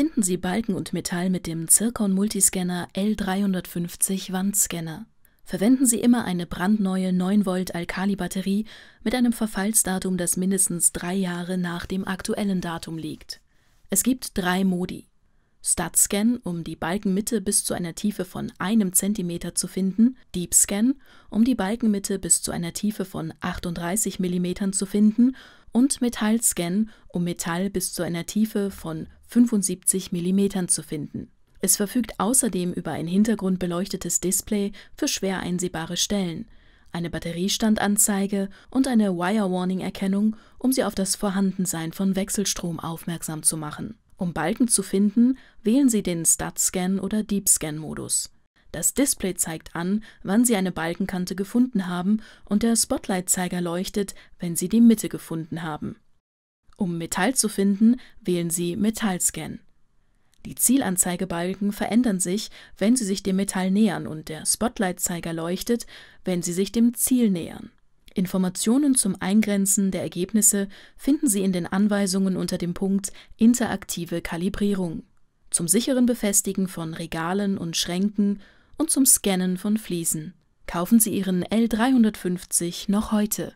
finden Sie Balken und Metall mit dem Zircon Multiscanner L350 Wandscanner. Verwenden Sie immer eine brandneue 9 Volt Alkali-Batterie mit einem Verfallsdatum, das mindestens drei Jahre nach dem aktuellen Datum liegt. Es gibt drei Modi. Statscan, um die Balkenmitte bis zu einer Tiefe von einem Zentimeter zu finden, DeepScan, um die Balkenmitte bis zu einer Tiefe von 38 mm zu finden und Metallscan, um Metall bis zu einer Tiefe von 75 mm zu finden. Es verfügt außerdem über ein hintergrundbeleuchtetes Display für schwer einsehbare Stellen, eine Batteriestandanzeige und eine Wire-Warning-Erkennung, um sie auf das Vorhandensein von Wechselstrom aufmerksam zu machen. Um Balken zu finden, wählen Sie den Stud-Scan oder Deep-Scan-Modus das Display zeigt an, wann Sie eine Balkenkante gefunden haben und der Spotlight-Zeiger leuchtet, wenn Sie die Mitte gefunden haben. Um Metall zu finden, wählen Sie Metallscan. Die Zielanzeigebalken verändern sich, wenn Sie sich dem Metall nähern und der Spotlight-Zeiger leuchtet, wenn Sie sich dem Ziel nähern. Informationen zum Eingrenzen der Ergebnisse finden Sie in den Anweisungen unter dem Punkt Interaktive Kalibrierung. Zum sicheren Befestigen von Regalen und Schränken und zum Scannen von Fliesen. Kaufen Sie Ihren L350 noch heute.